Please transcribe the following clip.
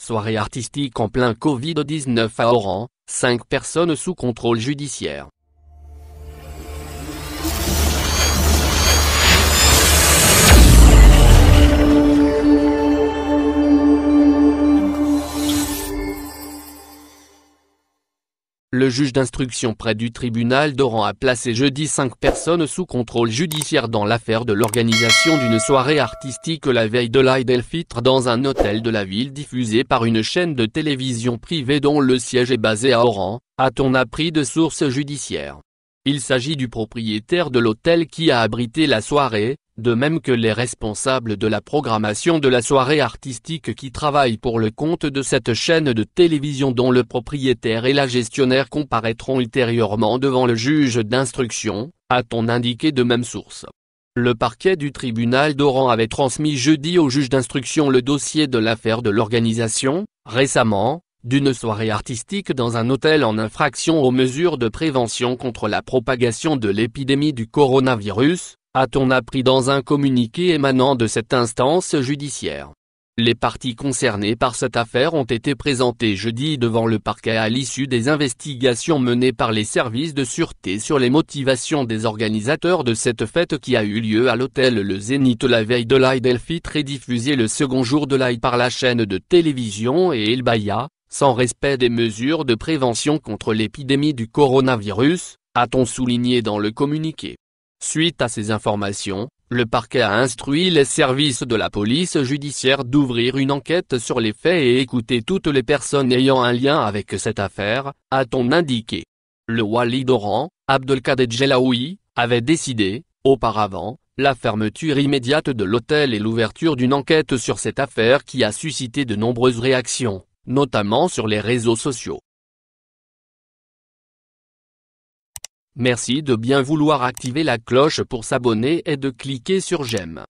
Soirée artistique en plein Covid-19 à Oran, 5 personnes sous contrôle judiciaire. Le juge d'instruction près du tribunal d'Oran a placé jeudi cinq personnes sous contrôle judiciaire dans l'affaire de l'organisation d'une soirée artistique la veille de l'Aïd dans un hôtel de la ville diffusé par une chaîne de télévision privée dont le siège est basé à Oran, a-t-on appris de sources judiciaires. Il s'agit du propriétaire de l'hôtel qui a abrité la soirée, de même que les responsables de la programmation de la soirée artistique qui travaillent pour le compte de cette chaîne de télévision dont le propriétaire et la gestionnaire comparaîtront ultérieurement devant le juge d'instruction, a-t-on indiqué de même source. Le parquet du tribunal d'Oran avait transmis jeudi au juge d'instruction le dossier de l'affaire de l'organisation, récemment, d'une soirée artistique dans un hôtel en infraction aux mesures de prévention contre la propagation de l'épidémie du coronavirus, a-t-on appris dans un communiqué émanant de cette instance judiciaire. Les parties concernées par cette affaire ont été présentées jeudi devant le parquet à l'issue des investigations menées par les services de sûreté sur les motivations des organisateurs de cette fête qui a eu lieu à l'hôtel Le Zénith la veille de l'Aïd el-Fitr et diffusée le second jour de l'Aïd par la chaîne de télévision et El Baya, sans respect des mesures de prévention contre l'épidémie du coronavirus, a-t-on souligné dans le communiqué. Suite à ces informations, le parquet a instruit les services de la police judiciaire d'ouvrir une enquête sur les faits et écouter toutes les personnes ayant un lien avec cette affaire, a-t-on indiqué. Le Wali d'Oran, Abdelkader Jelaoui, avait décidé, auparavant, la fermeture immédiate de l'hôtel et l'ouverture d'une enquête sur cette affaire qui a suscité de nombreuses réactions, notamment sur les réseaux sociaux. Merci de bien vouloir activer la cloche pour s'abonner et de cliquer sur j'aime.